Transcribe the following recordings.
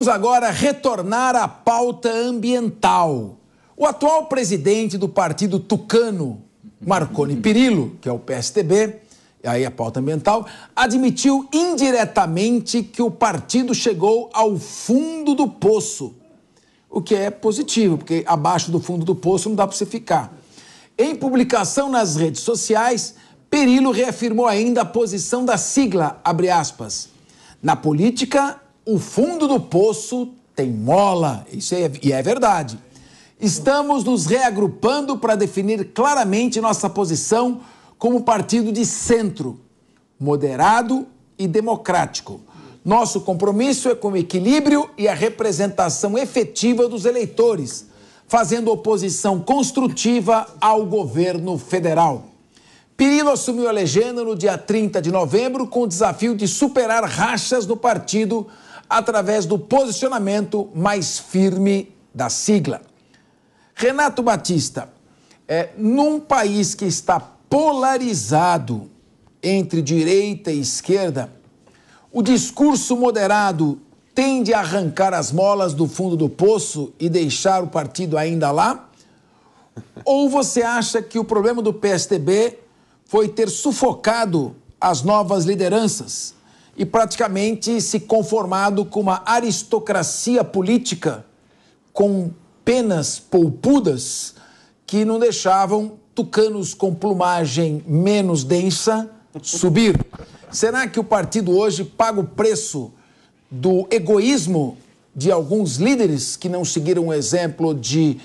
Vamos agora retornar à pauta ambiental. O atual presidente do partido tucano, Marconi Pirillo, que é o PSTB, aí a pauta ambiental, admitiu indiretamente que o partido chegou ao fundo do poço, o que é positivo, porque abaixo do fundo do poço não dá para você ficar. Em publicação nas redes sociais, Perillo reafirmou ainda a posição da sigla, abre aspas, na política o fundo do poço tem mola. Isso é, e é verdade. Estamos nos reagrupando para definir claramente nossa posição como partido de centro, moderado e democrático. Nosso compromisso é com o equilíbrio e a representação efetiva dos eleitores, fazendo oposição construtiva ao governo federal. Pirillo assumiu a legenda no dia 30 de novembro com o desafio de superar rachas no partido através do posicionamento mais firme da sigla. Renato Batista, é, num país que está polarizado entre direita e esquerda, o discurso moderado tende a arrancar as molas do fundo do poço e deixar o partido ainda lá? Ou você acha que o problema do PSTB foi ter sufocado as novas lideranças e praticamente se conformado com uma aristocracia política com penas polpudas que não deixavam tucanos com plumagem menos densa subir. Será que o partido hoje paga o preço do egoísmo de alguns líderes que não seguiram o exemplo de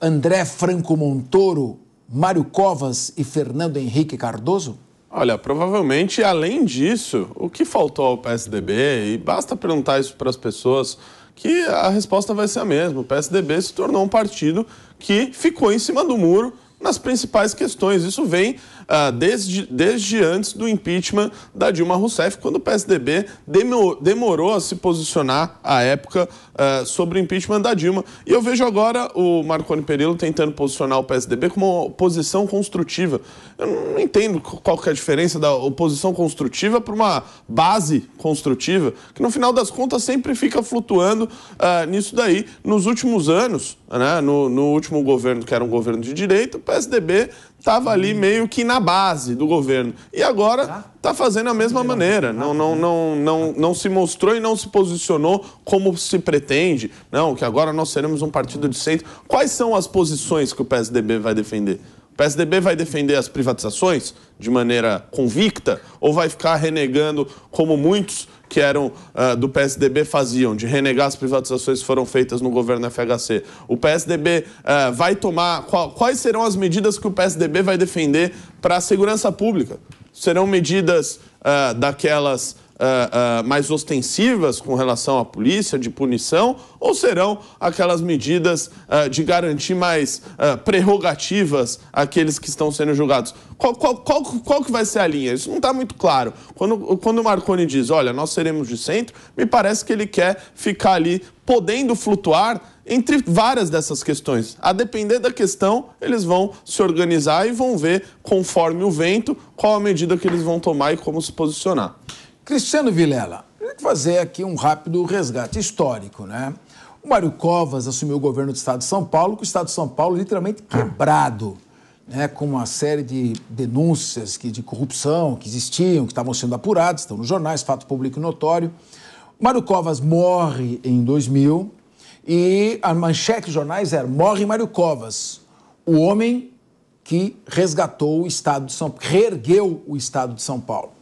André Franco Montoro, Mário Covas e Fernando Henrique Cardoso? Olha, provavelmente, além disso, o que faltou ao PSDB, e basta perguntar isso para as pessoas, que a resposta vai ser a mesma. O PSDB se tornou um partido que ficou em cima do muro nas principais questões. Isso vem ah, desde, desde antes do impeachment da Dilma Rousseff, quando o PSDB demorou, demorou a se posicionar à época ah, sobre o impeachment da Dilma. E eu vejo agora o Marconi Perillo tentando posicionar o PSDB como uma oposição construtiva. Eu não entendo qual que é a diferença da oposição construtiva para uma base construtiva, que no final das contas sempre fica flutuando ah, nisso daí. Nos últimos anos, né, no, no último governo, que era um governo de direita, PSDB estava ali hum. meio que na base do governo. E agora está tá fazendo a tá mesma maneira. Não, não, não, não, não se mostrou e não se posicionou como se pretende. Não, que agora nós seremos um partido de centro. Quais são as posições que o PSDB vai defender? O PSDB vai defender as privatizações de maneira convicta ou vai ficar renegando, como muitos que eram uh, do PSDB faziam, de renegar as privatizações que foram feitas no governo FHC. O PSDB uh, ah, vai tomar. Qual, quais serão as medidas que o PSDB vai defender para a segurança pública? Serão medidas uh, daquelas uh, mais ostensivas com relação à polícia, de punição, ou serão aquelas medidas uh, de garantir mais prerrogativas àqueles que estão sendo julgados? Qual, qual, qual, qual, que vai ser a linha? Isso não está muito claro. Quando, quando o Marconi diz, olha, nós seremos de centro, me parece que ele quer ficar ali podendo flutuar entre várias dessas questões. A depender da questão, eles vão se organizar e vão ver, conforme o vento, qual a medida que eles vão tomar e como se posicionar. Cristiano Vilela, vou fazer aqui um rápido resgate histórico, né? O Mário Covas assumiu o governo do Estado de São Paulo, com o Estado de São Paulo literalmente quebrado, né, com uma série de denúncias que, de corrupção que existiam, que estavam sendo apuradas, estão nos jornais, fato público notório. O Mário Covas morre em 2000 e a manchete dos jornais era Morre Mário Covas, o homem que resgatou o Estado de São Paulo, reergueu o Estado de São Paulo.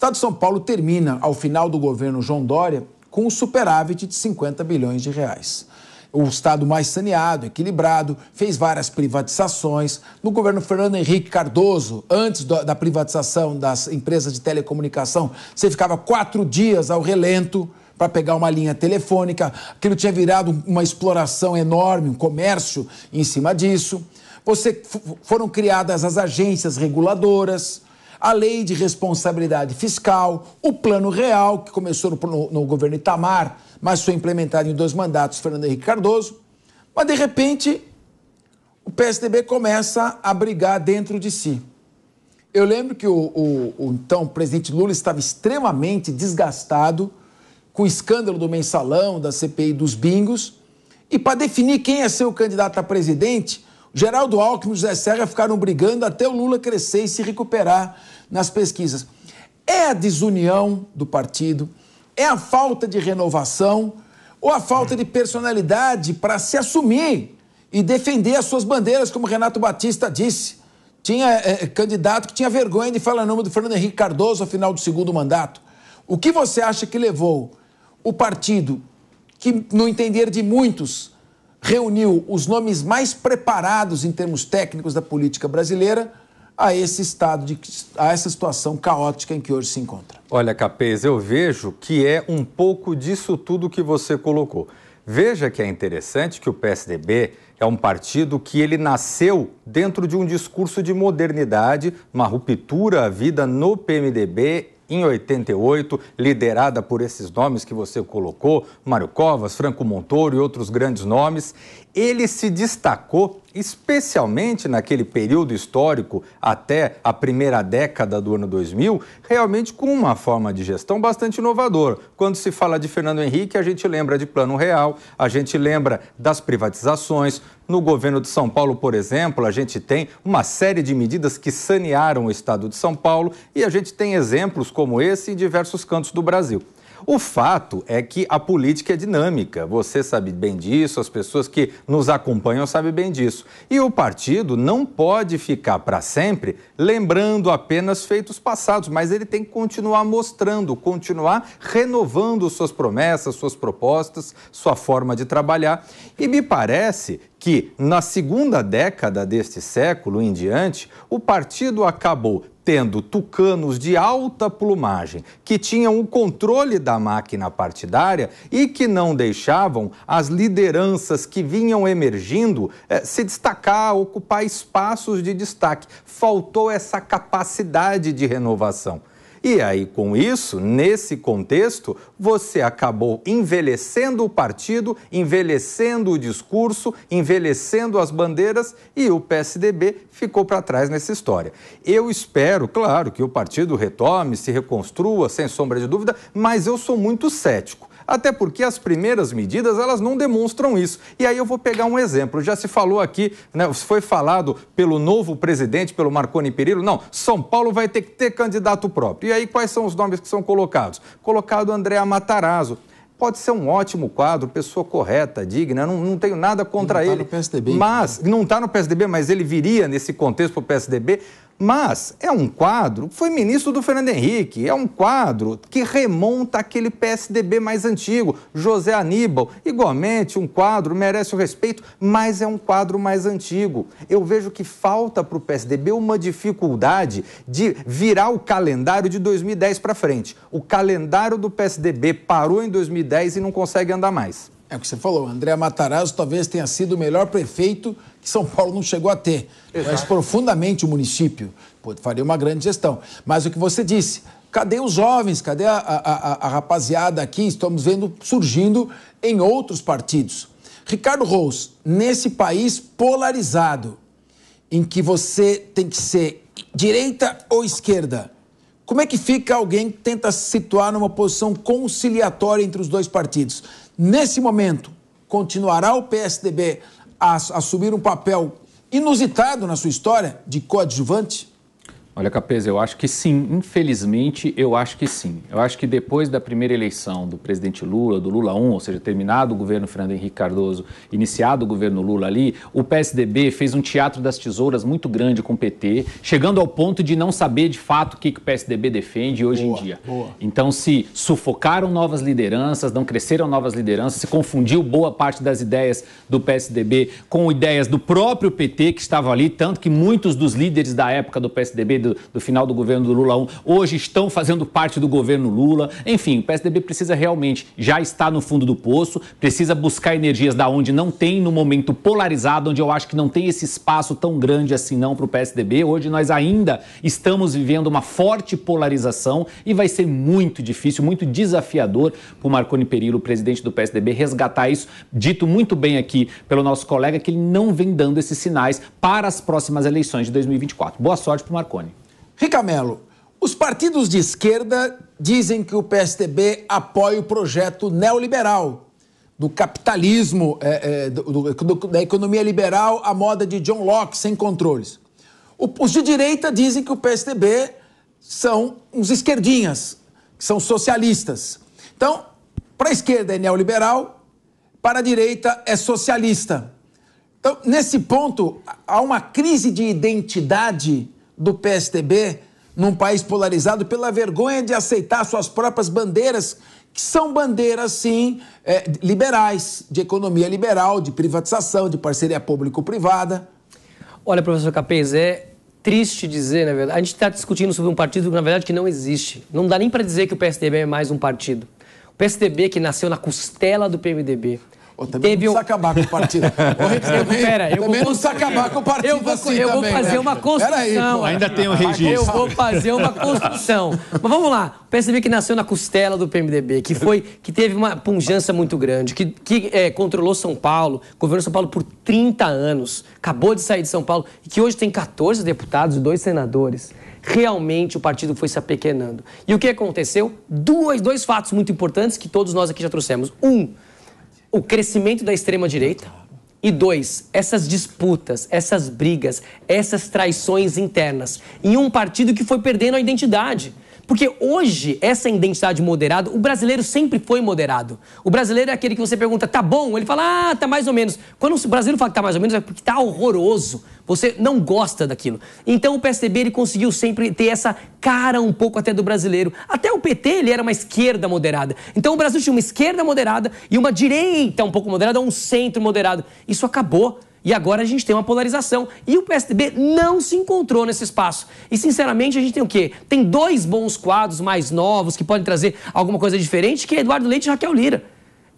Estado de São Paulo termina, ao final do governo João Dória, com um superávit de 50 bilhões de reais. O Estado mais saneado, equilibrado, fez várias privatizações. No governo Fernando Henrique Cardoso, antes da privatização das empresas de telecomunicação, você ficava quatro dias ao relento para pegar uma linha telefônica. Aquilo tinha virado uma exploração enorme, um comércio em cima disso. Você, foram criadas as agências reguladoras a lei de responsabilidade fiscal, o plano real, que começou no, no governo Itamar, mas foi implementado em dois mandatos, Fernando Henrique Cardoso. Mas, de repente, o PSDB começa a brigar dentro de si. Eu lembro que o, o, o então presidente Lula estava extremamente desgastado com o escândalo do mensalão, da CPI dos bingos. E para definir quem ia ser o candidato a presidente, Geraldo Alckmin e José Serra ficaram brigando até o Lula crescer e se recuperar nas pesquisas. É a desunião do partido, é a falta de renovação ou a falta de personalidade para se assumir e defender as suas bandeiras, como Renato Batista disse. Tinha é, é, candidato que tinha vergonha de falar o nome do Fernando Henrique Cardoso ao final do segundo mandato. O que você acha que levou o partido, que no entender de muitos, reuniu os nomes mais preparados em termos técnicos da política brasileira a esse estado, de, a essa situação caótica em que hoje se encontra. Olha, Capês, eu vejo que é um pouco disso tudo que você colocou. Veja que é interessante que o PSDB é um partido que ele nasceu dentro de um discurso de modernidade, uma ruptura à vida no PMDB em 88, liderada por esses nomes que você colocou, Mário Covas, Franco Montoro e outros grandes nomes ele se destacou especialmente naquele período histórico até a primeira década do ano 2000, realmente com uma forma de gestão bastante inovadora. Quando se fala de Fernando Henrique, a gente lembra de Plano Real, a gente lembra das privatizações. No governo de São Paulo, por exemplo, a gente tem uma série de medidas que sanearam o estado de São Paulo e a gente tem exemplos como esse em diversos cantos do Brasil. O fato é que a política é dinâmica, você sabe bem disso, as pessoas que nos acompanham sabem bem disso. E o partido não pode ficar para sempre lembrando apenas feitos passados, mas ele tem que continuar mostrando, continuar renovando suas promessas, suas propostas, sua forma de trabalhar. E me parece que na segunda década deste século em diante, o partido acabou tendo tucanos de alta plumagem que tinham o controle da máquina partidária e que não deixavam as lideranças que vinham emergindo eh, se destacar, ocupar espaços de destaque. Faltou essa capacidade de renovação. E aí, com isso, nesse contexto, você acabou envelhecendo o partido, envelhecendo o discurso, envelhecendo as bandeiras e o PSDB ficou para trás nessa história. Eu espero, claro, que o partido retome, se reconstrua, sem sombra de dúvida, mas eu sou muito cético até porque as primeiras medidas elas não demonstram isso. E aí eu vou pegar um exemplo. Já se falou aqui, né, foi falado pelo novo presidente, pelo Marconi Perillo, não, São Paulo vai ter que ter candidato próprio. E aí quais são os nomes que são colocados? Colocado André Matarazzo, pode ser um ótimo quadro, pessoa correta, digna, não, não tenho nada contra tá ele. Não está no PSDB. Então. Mas, não está no PSDB, mas ele viria nesse contexto para o PSDB. Mas é um quadro foi ministro do Fernando Henrique, é um quadro que remonta àquele PSDB mais antigo, José Aníbal. Igualmente, um quadro merece o respeito, mas é um quadro mais antigo. Eu vejo que falta para o PSDB uma dificuldade de virar o calendário de 2010 para frente. O calendário do PSDB parou em 2010 e não consegue andar mais. É o que você falou, André Matarazzo talvez tenha sido o melhor prefeito que São Paulo não chegou a ter. Mas profundamente o município Pô, faria uma grande gestão. Mas o que você disse, cadê os jovens, cadê a, a, a, a rapaziada aqui? Estamos vendo surgindo em outros partidos. Ricardo Rous, nesse país polarizado, em que você tem que ser direita ou esquerda, como é que fica alguém que tenta se situar numa posição conciliatória entre os dois partidos? Nesse momento, continuará o PSDB a assumir um papel inusitado na sua história de coadjuvante? Olha, Capesa, eu acho que sim. Infelizmente, eu acho que sim. Eu acho que depois da primeira eleição do presidente Lula, do Lula 1, ou seja, terminado o governo Fernando Henrique Cardoso, iniciado o governo Lula ali, o PSDB fez um teatro das tesouras muito grande com o PT, chegando ao ponto de não saber de fato o que, que o PSDB defende hoje boa, em dia. Boa. Então, se sufocaram novas lideranças, não cresceram novas lideranças, se confundiu boa parte das ideias do PSDB com ideias do próprio PT que estava ali, tanto que muitos dos líderes da época do PSDB do, do final do governo do Lula 1, hoje estão fazendo parte do governo Lula. Enfim, o PSDB precisa realmente, já está no fundo do poço, precisa buscar energias da onde não tem, no momento polarizado, onde eu acho que não tem esse espaço tão grande assim não para o PSDB. Hoje nós ainda estamos vivendo uma forte polarização e vai ser muito difícil, muito desafiador para o Marconi Perillo, presidente do PSDB, resgatar isso. Dito muito bem aqui pelo nosso colega que ele não vem dando esses sinais para as próximas eleições de 2024. Boa sorte para o Marconi. Ricamelo, os partidos de esquerda dizem que o PSDB apoia o projeto neoliberal, do capitalismo, é, é, do, do, da economia liberal à moda de John Locke, sem controles. O, os de direita dizem que o PSDB são uns esquerdinhas, que são socialistas. Então, para a esquerda é neoliberal, para a direita é socialista. Então, nesse ponto, há uma crise de identidade do PSDB num país polarizado pela vergonha de aceitar suas próprias bandeiras, que são bandeiras, sim, é, liberais, de economia liberal, de privatização, de parceria público-privada. Olha, professor Capês, é triste dizer, na verdade. A gente está discutindo sobre um partido que, na verdade, que não existe. Não dá nem para dizer que o PSDB é mais um partido. O PSDB, que nasceu na costela do PMDB, Pô, também teve não precisa um... acabar com o partido. Ô, eu, também, pera, eu também vou... não precisa acabar com o partido eu vou, assim Eu também, fazer né? uma construção. Aí, Ainda tem o um registro. Eu vou fazer uma construção. Mas vamos lá. O PSDB que nasceu na costela do PMDB, que foi, que teve uma punjança muito grande, que, que é, controlou São Paulo, governou São Paulo por 30 anos, acabou de sair de São Paulo, e que hoje tem 14 deputados e dois senadores realmente o partido foi se apequenando. E o que aconteceu? Duas, dois fatos muito importantes que todos nós aqui já trouxemos. Um, o crescimento da extrema-direita. E dois, essas disputas, essas brigas, essas traições internas em um partido que foi perdendo a identidade. Porque hoje, essa identidade moderada, o brasileiro sempre foi moderado. O brasileiro é aquele que você pergunta, tá bom? Ele fala, ah, tá mais ou menos. Quando o brasileiro fala que tá mais ou menos, é porque tá horroroso. Você não gosta daquilo. Então o PSDB, ele conseguiu sempre ter essa cara um pouco até do brasileiro. Até o PT, ele era uma esquerda moderada. Então o Brasil tinha uma esquerda moderada e uma direita um pouco moderada, um centro moderado. Isso acabou. E agora a gente tem uma polarização. E o PSDB não se encontrou nesse espaço. E, sinceramente, a gente tem o quê? Tem dois bons quadros mais novos que podem trazer alguma coisa diferente, que é Eduardo Leite e Raquel Lira.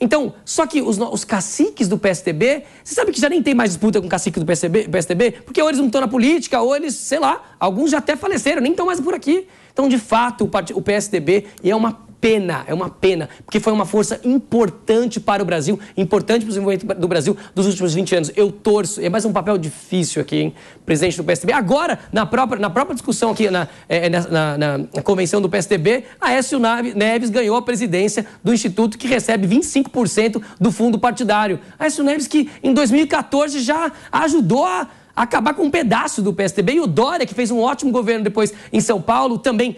Então, só que os, os caciques do PSDB, você sabe que já nem tem mais disputa com o cacique do PSDB, PSDB porque ou eles não estão na política, ou eles, sei lá, alguns já até faleceram, nem estão mais por aqui. Então, de fato, o, o PSDB é uma pena, é uma pena, porque foi uma força importante para o Brasil, importante para o desenvolvimento do Brasil dos últimos 20 anos. Eu torço, é mais um papel difícil aqui, hein? Presidente do PSDB. Agora, na própria, na própria discussão aqui, na, é, é, na, na, na convenção do PSDB, Aécio Neves ganhou a presidência do Instituto que recebe 25% do fundo partidário. Aécio Neves que, em 2014, já ajudou a acabar com um pedaço do PSDB. E o Dória, que fez um ótimo governo depois em São Paulo, também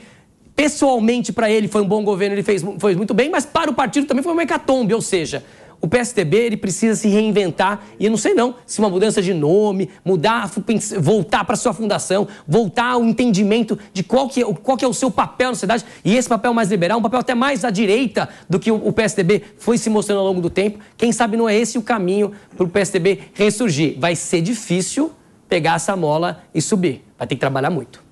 pessoalmente para ele foi um bom governo, ele fez, foi muito bem, mas para o partido também foi uma hecatombe, ou seja, o PSDB ele precisa se reinventar e eu não sei não se uma mudança de nome, mudar, voltar para sua fundação, voltar ao entendimento de qual que, é, qual que é o seu papel na sociedade e esse papel mais liberal, um papel até mais à direita do que o PSDB foi se mostrando ao longo do tempo. Quem sabe não é esse o caminho para o PSDB ressurgir? Vai ser difícil pegar essa mola e subir, vai ter que trabalhar muito.